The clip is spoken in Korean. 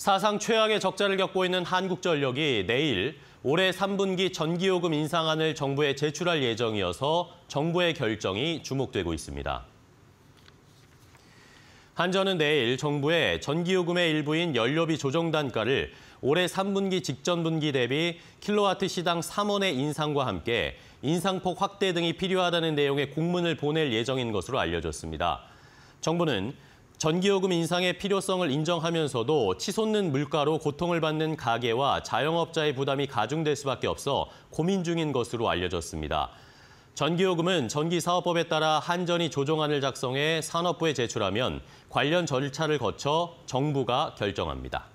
사상 최악의 적자를 겪고 있는 한국전력이 내일 올해 3분기 전기요금 인상안을 정부에 제출할 예정이어서 정부의 결정이 주목되고 있습니다. 한전은 내일 정부에 전기요금의 일부인 연료비 조정 단가를 올해 3분기 직전 분기 대비 킬로와트 시당 3원의 인상과 함께 인상폭 확대 등이 필요하다는 내용의 공문을 보낼 예정인 것으로 알려졌습니다. 정부는 전기요금 인상의 필요성을 인정하면서도 치솟는 물가로 고통을 받는 가게와 자영업자의 부담이 가중될 수밖에 없어 고민 중인 것으로 알려졌습니다. 전기요금은 전기사업법에 따라 한전이 조정안을 작성해 산업부에 제출하면 관련 절차를 거쳐 정부가 결정합니다.